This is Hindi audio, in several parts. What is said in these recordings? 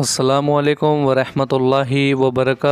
असलकम वरहमल वबरक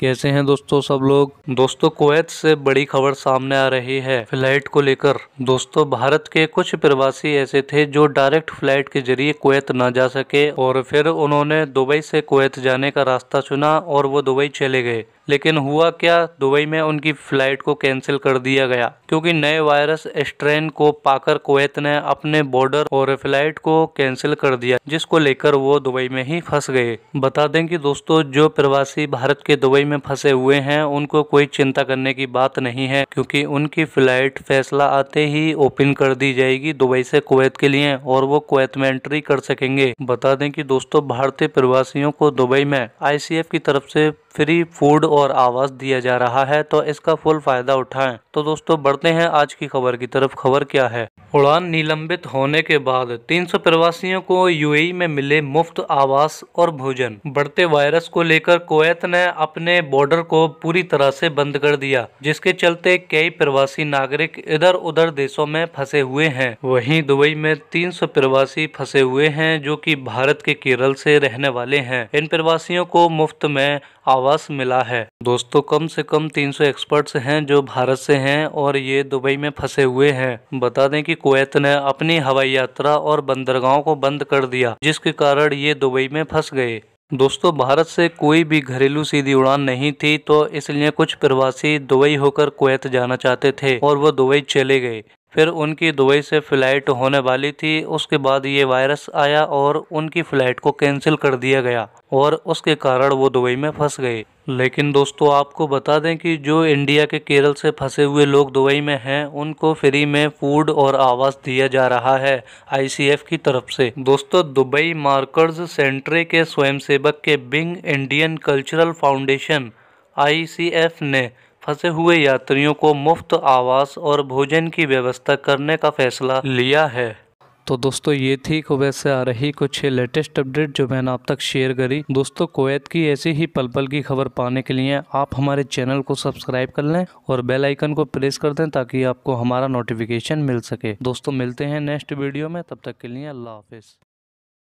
कैसे हैं दोस्तों सब लोग दोस्तों कुवैत से बड़ी खबर सामने आ रही है फ्लाइट को लेकर दोस्तों भारत के कुछ प्रवासी ऐसे थे जो डायरेक्ट फ्लाइट के जरिए कुवैत ना जा सके और फिर उन्होंने दुबई से कुवैत जाने का रास्ता चुना और वो दुबई चले गए लेकिन हुआ क्या दुबई में उनकी फ्लाइट को कैंसिल कर दिया गया क्योंकि नए वायरस स्ट्रेन को पाकर कुवैत ने अपने बॉर्डर और फ्लाइट को कैंसिल कर दिया जिसको लेकर वो दुबई में ही फंस गए बता दें कि दोस्तों जो प्रवासी भारत के दुबई में फंसे हुए हैं उनको कोई चिंता करने की बात नहीं है क्योंकि उनकी फ्लाइट फैसला आते ही ओपन कर दी जाएगी दुबई से कुवैत के लिए और वो कुवैत में एंट्री कर सकेंगे बता दें कि दोस्तों भारतीय प्रवासियों को दुबई में आईसीएफ की तरफ से फ्री फूड और और आवाज़ दिया जा रहा है तो इसका फुल फ़ायदा उठाएं तो दोस्तों बढ़ते हैं आज की खबर की तरफ खबर क्या है उड़ान निलंबित होने के बाद 300 प्रवासियों को यूएई में मिले मुफ्त आवास और भोजन बढ़ते वायरस को लेकर कोवैत ने अपने बॉर्डर को पूरी तरह से बंद कर दिया जिसके चलते कई प्रवासी नागरिक इधर उधर देशों में फंसे हुए हैं वहीं दुबई में 300 प्रवासी फंसे हुए हैं जो कि भारत के केरल से रहने वाले हैं इन प्रवासियों को मुफ्त में आवास मिला है दोस्तों कम से कम 300 एक्सपर्ट्स हैं जो भारत से हैं और ये दुबई में फंसे हुए हैं बता दें कि कुवैत ने अपनी हवाई यात्रा और बंदरगाहों को बंद कर दिया जिसके कारण ये दुबई में फंस गए दोस्तों भारत से कोई भी घरेलू सीधी उड़ान नहीं थी तो इसलिए कुछ प्रवासी दुबई होकर कुवैत जाना चाहते थे और वो दुबई चले गए फिर उनकी दुबई से फ़्लाइट होने वाली थी उसके बाद ये वायरस आया और उनकी फ़्लाइट को कैंसिल कर दिया गया और उसके कारण वो दुबई में फंस गए लेकिन दोस्तों आपको बता दें कि जो इंडिया के केरल से फंसे हुए लोग दुबई में हैं उनको फ्री में फूड और आवास दिया जा रहा है आईसीएफ की तरफ से दोस्तों दुबई मार्कर्स सेंट्रे के स्वयंसेवक के बिंग इंडियन कल्चरल फाउंडेशन आई ने फंसे हुए यात्रियों को मुफ्त आवास और भोजन की व्यवस्था करने का फैसला लिया है तो दोस्तों ये थी कुवैत से आ रही कुछ लेटेस्ट अपडेट जो मैंने आप तक शेयर करी दोस्तों कुवैत की ऐसी ही पल पल की खबर पाने के लिए आप हमारे चैनल को सब्सक्राइब कर लें और बेल आइकन को प्रेस कर दें ताकि आपको हमारा नोटिफिकेशन मिल सके दोस्तों मिलते हैं नेक्स्ट वीडियो में तब तक के लिए अल्लाह हाफिज़